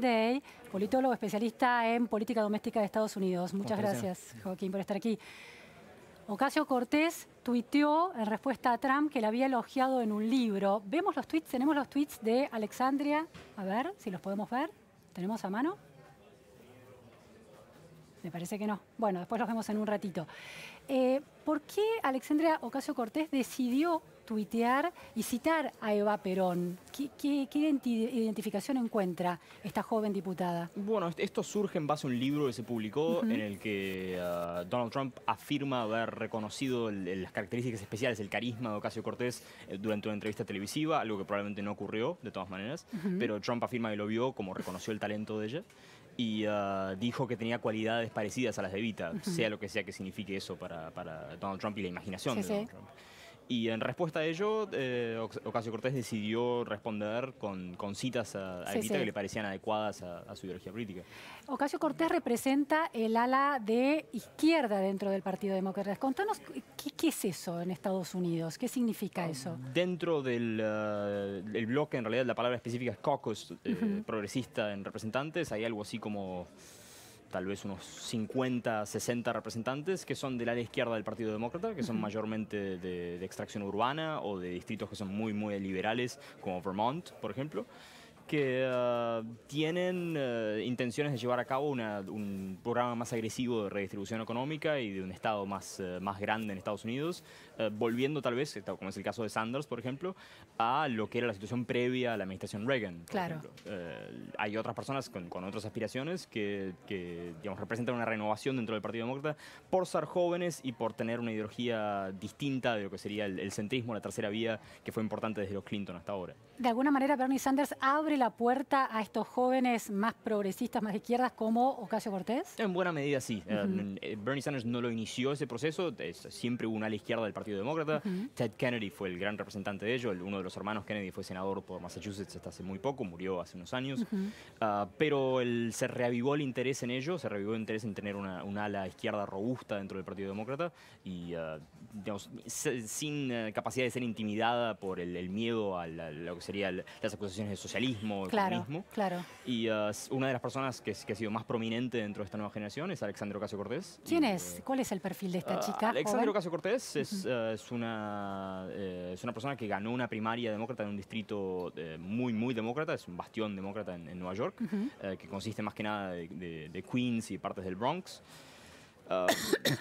Day, politólogo especialista en política doméstica de Estados Unidos. Muchas gracias, Joaquín, por estar aquí. Ocasio Cortés tuiteó en respuesta a Trump que la había elogiado en un libro. Vemos los tweets, tenemos los tweets de Alexandria. A ver si los podemos ver. ¿Tenemos a mano? Me parece que no. Bueno, después los vemos en un ratito. Eh, ¿Por qué Alexandria Ocasio Cortés decidió tuitear y citar a Eva Perón? ¿Qué, identificación encuentra esta joven diputada? Bueno, esto surge en base a un libro que se publicó en el que ah, Donald Trump afirma haber reconocido las características especiales, el carisma de Ocasio Cortés eh, durante una entrevista televisiva, algo que probablemente no ocurrió, de todas maneras, pero Trump afirma que lo vio como reconoció el talento de ella y ah, dijo que tenía cualidades parecidas a las de Vita sea lo que sea que signifique eso para, para Donald Trump y la imaginación de Donald Trump. Y en respuesta a ello, eh, Ocasio Cortés decidió responder con, con citas a, a que le parecían adecuadas a, su ideología política. Ocasio Cortés representa el ala de izquierda dentro del Partido Demócrata. Contanos, ¿qué, es eso en Estados Unidos? ¿Qué significa ah, eso? Dentro eh, del bloque, en realidad la palabra específica es caucus, eh, progresista en representantes, hay algo así como tal vez unos 50, 60 representantes que son de la izquierda del Partido Demócrata, que son mayormente de, de, extracción urbana o de distritos que son muy, muy liberales, como Vermont, por ejemplo que eh, tienen eh, intenciones de llevar a cabo un programa más agresivo de redistribución económica y de un Estado más, eh, grande en Estados Unidos, volviendo tal vez, como es el caso de Sanders, por ejemplo, a lo que era la situación previa a la administración Reagan. claro. hay otras personas con, otras aspiraciones que, representan una renovación dentro del Partido Demócrata por ser jóvenes y por tener una ideología distinta de lo que sería el, el centrismo, la tercera vía, que fue importante desde los Clinton hasta ahora. De alguna manera, Bernie Sanders abre la puerta a estos jóvenes más progresistas, más izquierdas, como Ocasio Cortés. En buena medida, sí. Um, eh, Bernie Sanders no lo inició ese proceso, siempre hubo una ala izquierda del Partido Demócrata. Ted Kennedy fue el gran representante de ello, uno de los hermanos Kennedy fue senador por Massachusetts hasta hace muy poco, murió hace unos años. Ah, pero se reavivó el interés en ello, se reavivó el interés en tener una, ala izquierda robusta dentro del Partido Demócrata y, ah, sin eh, capacidad de ser intimidada por el, miedo a, la, sería las acusaciones de socialismo, claro, comunismo. Claro. Y uh, una de las personas que, ha sido más prominente dentro de esta nueva generación es Alexandra Ocasio Cortés. ¿Quién uh, es? ¿Cuál es el perfil de esta uh, chica? Alexandra Ocasio Cortés es, una, eh, es una persona que ganó una primaria demócrata en un distrito eh, muy, muy demócrata, es un bastión demócrata en, Nueva York, eh, que consiste más que nada de Queens y partes del Bronx. Um,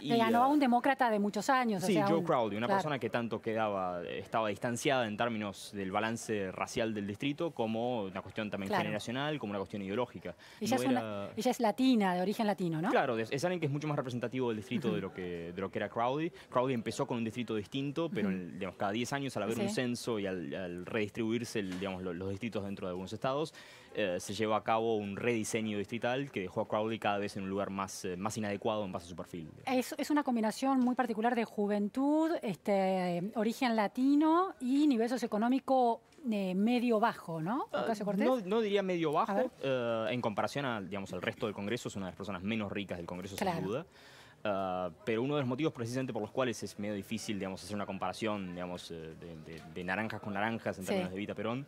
y, Le ganó a un uh, demócrata de muchos años. Sí, Joe Crowley, una persona que tanto quedaba, estaba distanciada en términos del balance racial del distrito como una cuestión también generacional, como una cuestión ideológica. Ella, es ella, es latina, de origen latino, ¿no? Claro, es, alguien que es mucho más representativo del distrito de, lo que, de lo que era Crowley. Crowley empezó con un distrito distinto, pero digamos, cada 10 años al haber un censo y al, redistribuirse digamos, los, distritos dentro de algunos estados, eh, se llevó a cabo un rediseño distrital que dejó a Crowley cada vez en un lugar más, eh, más inadecuado en base a su es, una combinación muy particular de juventud, este, origen latino y nivel socioeconómico eh, medio bajo, ah, ¿no? ¿no? diría medio bajo, eh, en comparación al digamos, al resto del Congreso, es una de las personas menos ricas del Congreso, sin duda. Ah, pero uno de los motivos precisamente por los cuales es medio difícil, digamos, hacer una comparación, digamos, eh, de, naranjas con naranjas en términos de Vita Perón,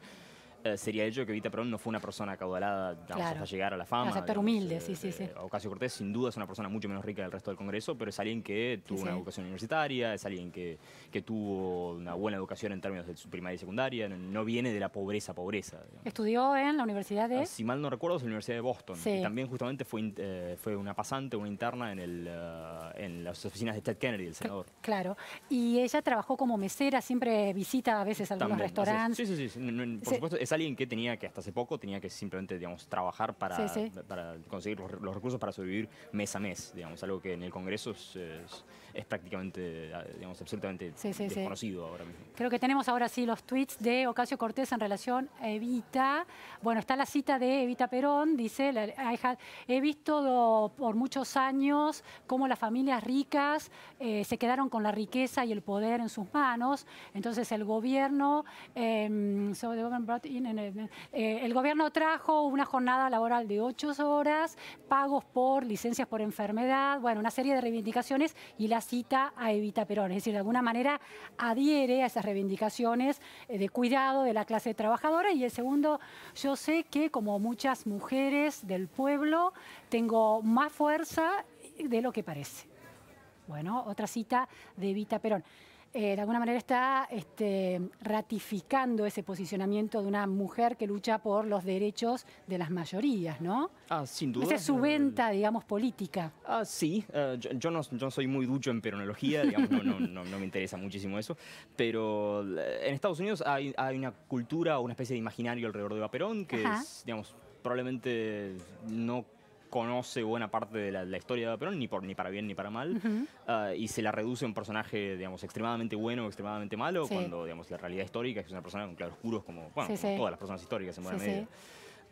eh, sería ello, que Evita Perón no fue una persona acaudalada hasta llegar a la fama. Claro, humilde, eh, sí, sí, sí. Eh, Ocasio Cortés sin duda es una persona mucho menos rica del resto del Congreso, pero es alguien que tuvo una educación universitaria, es alguien que, que, tuvo una buena educación en términos de su primaria y secundaria, no, viene de la pobreza, pobreza. Estudió en la Universidad de... Ah, si mal no recuerdo, es la Universidad de Boston. también justamente fue, fue una pasante, una interna en, el, en las oficinas de Ted Kennedy, el senador. claro. Y ella trabajó como mesera, siempre visita a veces algunos restaurantes. Sí, sí, sí. Por supuesto, alguien que tenía que hasta hace poco tenía que simplemente, digamos, trabajar para, para conseguir los, recursos para sobrevivir mes a mes, digamos, algo que en el Congreso es, prácticamente, digamos, absolutamente desconocido ahora mismo. Creo que tenemos ahora sí los tweets de Ocasio Cortés en relación a Evita. Bueno, está la cita de Evita Perón, dice, he visto por muchos años cómo las familias ricas eh, se quedaron con la riqueza y el poder en sus manos, entonces el gobierno... Em, eh, el gobierno trajo una jornada laboral de ocho horas, pagos por licencias por enfermedad, bueno, una serie de reivindicaciones y la cita a Evita Perón. Es decir, de alguna manera adhiere a esas reivindicaciones eh, de cuidado de la clase trabajadora. Y el segundo, yo sé que como muchas mujeres del pueblo, tengo más fuerza de lo que parece. Bueno, otra cita de Evita Perón. Eh, de alguna manera está este, ratificando ese posicionamiento de una mujer que lucha por los derechos de las mayorías, ¿no? Ah, sin duda. Esa es su eh, venta, digamos, política. Ah, sí. Eh, yo, yo, no, soy muy ducho en peronología, digamos, no, me interesa muchísimo eso, pero en Estados Unidos hay, una cultura, una especie de imaginario alrededor de Vaperón, que es, digamos, probablemente no conoce buena parte de la, historia de Perón, ni, por, ni para bien ni para mal, eh, y se la reduce a un personaje, digamos, extremadamente bueno o extremadamente malo, cuando, digamos, la realidad histórica es una persona con claroscuros como, como todas las personas históricas en buena medida.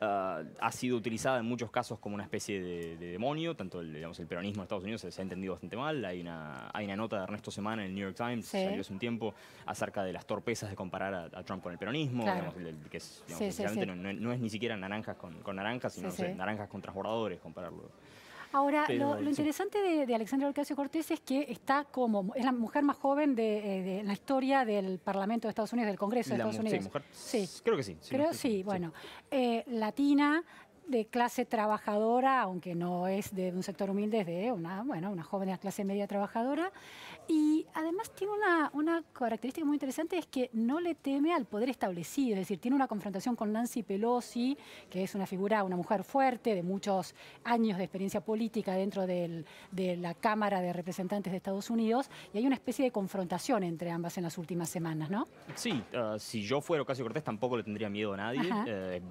Eh, ha sido utilizada en muchos casos como una especie de, demonio, tanto el, digamos, el peronismo en Estados Unidos se, ha entendido bastante mal, hay una, hay una nota de Ernesto Semana en el New York Times, salió hace un tiempo, acerca de las torpezas de comparar a, Trump con el peronismo, que es, digamos, no, es ni siquiera naranjas con, naranjas, sino naranjas con transbordadores, compararlo. Ahora, lo, interesante de, de Alexandra Ocasio Cortés es que está como, es la mujer más joven de, eh, la historia del Parlamento de Estados Unidos, del Congreso de Estados Unidos. Sí, mujer. Creo que sí. Creo Creo, sí, bueno. Eh, latina, de clase trabajadora, aunque no es de un sector humilde, es de una, bueno, una joven de clase media trabajadora. Y además tiene una, una característica muy interesante, es que no le teme al poder establecido, es decir, tiene una confrontación con Nancy Pelosi, que es una figura, una mujer fuerte, de muchos años de experiencia política dentro de la Cámara de Representantes de Estados Unidos, y hay una especie de confrontación entre ambas en las últimas semanas, ¿no? Sí, ah, si yo fuera casi Cortés tampoco le tendría miedo a nadie, eh,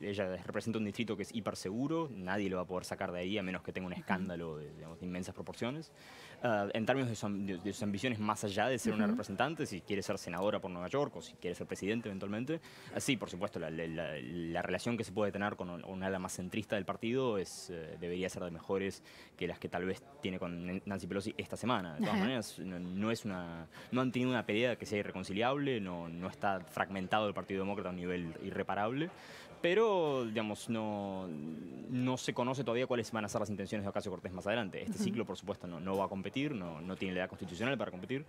ella representa un distrito que es hiper seguro, nadie lo va a poder sacar de ahí a menos que tenga un escándalo de, inmensas proporciones. Ah, en términos de, sus ambiciones más allá de ser una representante, si quiere ser senadora por Nueva York o si quiere ser presidente eventualmente, así ah, sí, por supuesto, la, relación que se puede tener con un, ala más centrista del partido es, eh, debería ser de mejores que las que tal vez tiene con Nancy Pelosi esta semana. De todas maneras, no, es una, no han tenido una pelea que sea irreconciliable, no, no está fragmentado el Partido Demócrata a un nivel irreparable, pero digamos, no, se conoce todavía cuáles van a ser las intenciones de Ocasio Cortés más adelante. Este ciclo, por supuesto, no, no va a competir, no, no tiene la edad constitucional para competir.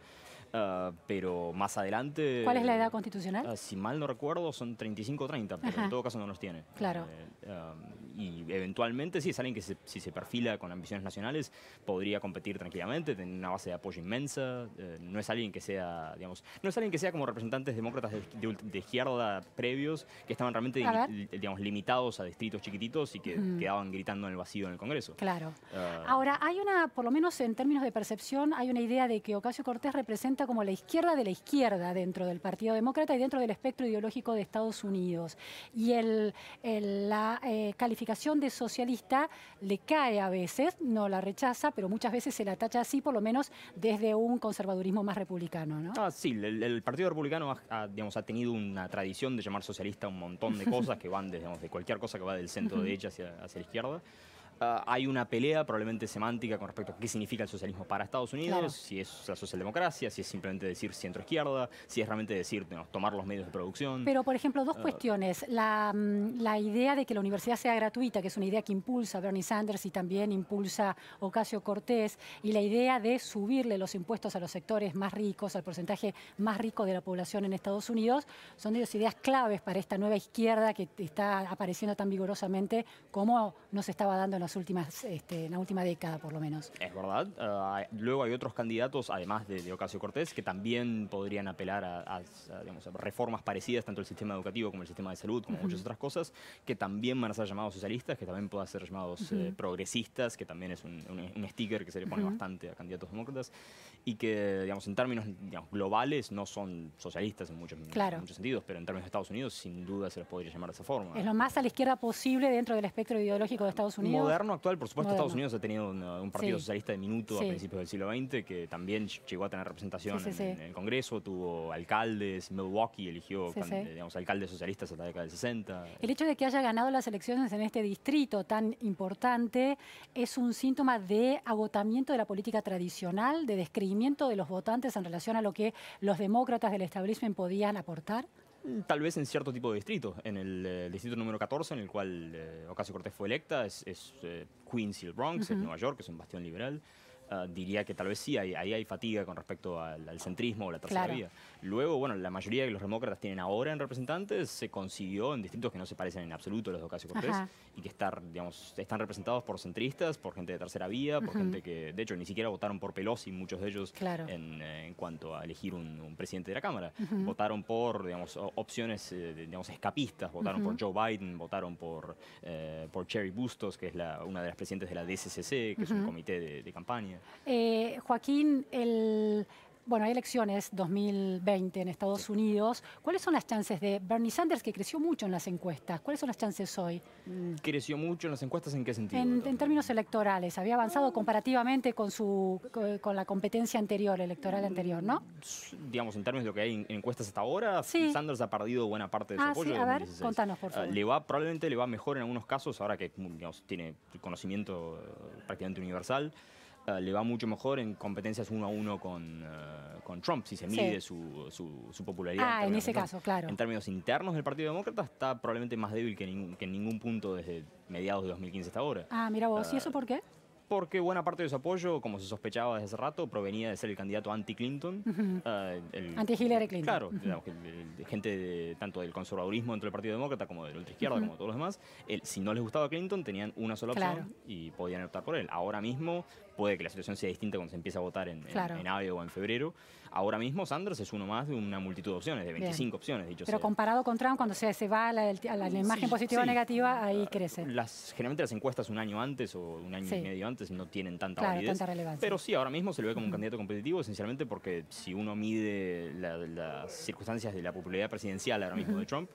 Ah, pero más adelante... ¿Cuál es la edad constitucional? Ah, si mal no recuerdo, son 35 o 30, pero en todo caso no los tiene. Claro. Eh, ah, y eventualmente, sí, es alguien que se, si se perfila con ambiciones nacionales, podría competir tranquilamente, tener una base de apoyo inmensa. Eh, no es alguien que sea, digamos, no es alguien que sea como representantes demócratas de, izquierda previos, que estaban realmente, digamos, limitados a distritos chiquititos y que quedaban gritando en el vacío en el Congreso. Claro. Ahora, hay una, por lo menos en términos de percepción, hay una idea de que Ocasio Cortés representa como la izquierda de la izquierda dentro del Partido Demócrata y dentro del espectro ideológico de Estados Unidos. Y el, la eh, calificación de socialista le cae a veces, no la rechaza, pero muchas veces se la tacha así, por lo menos desde un conservadurismo más republicano. ¿no? Ah, sí, el, Partido Republicano ha, digamos, ha, tenido una tradición de llamar socialista un montón de cosas que van desde, de cualquier cosa que va del centro derecha hacia, hacia la izquierda. Ah, hay una pelea probablemente semántica con respecto a qué significa el socialismo para Estados Unidos, si es la socialdemocracia, si es simplemente decir centro-izquierda, si es realmente decir tomar los medios de producción. Pero, por ejemplo, dos ah. cuestiones. Mm, la, idea de que la universidad sea gratuita, que es una idea que impulsa Bernie Sanders y también impulsa Ocasio Cortés, y la idea de subirle los impuestos a los sectores más ricos, al porcentaje más rico de la población en Estados Unidos, son de las ideas claves para esta nueva izquierda que está apareciendo tan vigorosamente como nos estaba dando en las últimas, este, en la última década por lo menos. Es verdad. Ah, luego hay otros candidatos, además de, Ocasio Cortés, que también podrían apelar a, digamos, reformas parecidas, tanto el sistema educativo como el sistema de salud, como muchas otras cosas, que también van a ser llamados socialistas, que también puedan ser llamados eh, progresistas, que también es un, sticker que se le pone bastante a candidatos demócratas, y que, digamos, en términos globales no son socialistas en muchos, muchos sentidos, pero en términos de Estados Unidos sin duda se los podría llamar de esa forma. Es lo más a la izquierda posible dentro del espectro ideológico de Estados Unidos gobierno actual, por supuesto, Estados Unidos ha tenido un, partido socialista de minuto a principios del siglo XX que también llegó a tener representación en, el Congreso, tuvo alcaldes, Milwaukee eligió digamos, alcaldes socialistas hasta la década del 60. El hecho de que haya ganado las elecciones en este distrito tan importante es un síntoma de agotamiento de la política tradicional, de descreimiento de los votantes en relación a lo que los demócratas del establishment podían aportar. Tal vez en cierto tipo de distrito. En el, eh, distrito número 14, en el cual eh, Ocasio Cortés fue electa, es, eh, Queens y el Bronx, en Nueva York, que es un bastión liberal. Ah, diría que tal vez sí, ahí, hay fatiga con respecto al, centrismo o la tercera vía. Luego, bueno, la mayoría de los demócratas tienen ahora en representantes se consiguió en distritos que no se parecen en absoluto a los dos casos Cortés y que estar, digamos, están representados por centristas, por gente de tercera vía, por gente que, de hecho, ni siquiera votaron por Pelosi, muchos de ellos, eh, en, cuanto a elegir un, presidente de la Cámara. Votaron por, digamos, opciones, eh, digamos, escapistas, votaron por Joe Biden, votaron por, eh, por Cherry Bustos, que es la, una de las presidentes de la DCCC, que es un comité de campaña. Eh, Joaquín, bueno, hay elecciones 2020 en Estados Unidos. ¿Cuáles son las chances de Bernie Sanders, que creció mucho en las encuestas? ¿Cuáles son las chances hoy? Mm, ¿Creció mucho en las encuestas en qué sentido? En, términos electorales. Había avanzado mm. comparativamente con, su, con la competencia anterior, electoral anterior, ¿no? Digamos, en términos de lo que hay en encuestas hasta ahora, Sanders ha perdido buena parte de su ah, apoyo. a ver, contanos, por ah, favor. Le va, probablemente le va mejor en algunos casos, ahora que tiene conocimiento eh, prácticamente universal. Eh, le va mucho mejor en competencias uno a uno con, eh, Trump, si se mide su, popularidad. Ah, en, ese caso, claro. En términos internos del Partido Demócrata está probablemente más débil que, en ningún punto desde mediados de 2015 hasta ahora. Ah, mira vos, ¿y eh, eso por qué? Porque buena parte de su apoyo, como se sospechaba desde hace rato, provenía de ser el candidato anti-Clinton. Anti-Hillary Clinton. Claro, gente tanto del conservadurismo dentro del Partido Demócrata como de la ultraizquierda, como todos los demás, si no les gustaba Clinton, tenían una sola opción y podían optar por él. Ahora mismo puede que la situación sea distinta cuando se empieza a votar en, claro. o en febrero. Ahora mismo Sanders es uno más de una multitud de opciones, de 25 opciones, dicho Pero comparado con Trump, cuando se, va a la, la, imagen positiva o negativa, ahí ah, crece. Las, generalmente las encuestas un año antes o un año y medio antes no tienen tanta validez. relevancia. Pero sí, ahora mismo se lo ve como un candidato competitivo, esencialmente porque si uno mide las circunstancias de la popularidad presidencial ahora mismo de Trump,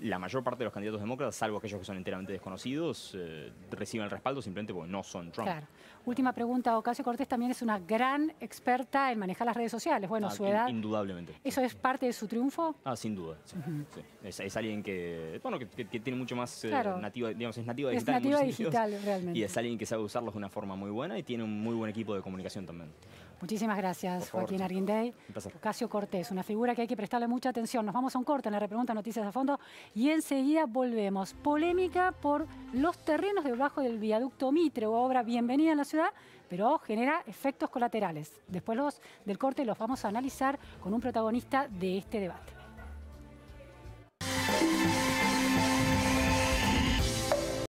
la mayor parte de los candidatos demócratas, salvo aquellos que son enteramente desconocidos, eh, reciben el respaldo simplemente porque no son Trump. Claro. Última pregunta, Ocasio Cortés también es una gran experta en manejar las redes sociales. Bueno, ah, su edad... Indudablemente. ¿Eso es parte de su triunfo? Ah, sin duda. Es, alguien que, tiene mucho más eh, digamos, es nativa digital. Es nativa digital, realmente. Y es alguien que sabe usarlos de una forma muy buena y tiene un muy buen equipo de comunicación también. Muchísimas gracias, Joaquín Arguindey. Casio Cortés, una figura que hay que prestarle mucha atención. Nos vamos a un corte en la repregunta Noticias a Fondo y enseguida volvemos. Polémica por los terrenos debajo del viaducto Mitre, obra bienvenida en la ciudad, pero genera efectos colaterales. Después los, del corte los vamos a analizar con un protagonista de este debate.